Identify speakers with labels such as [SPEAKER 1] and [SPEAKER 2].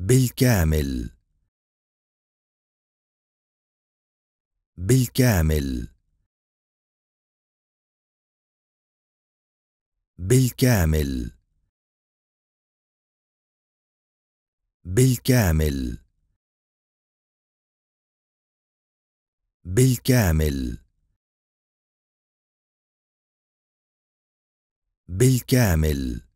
[SPEAKER 1] بالكامل بالكامل بالكامل بالكامل بالكامل بالكامل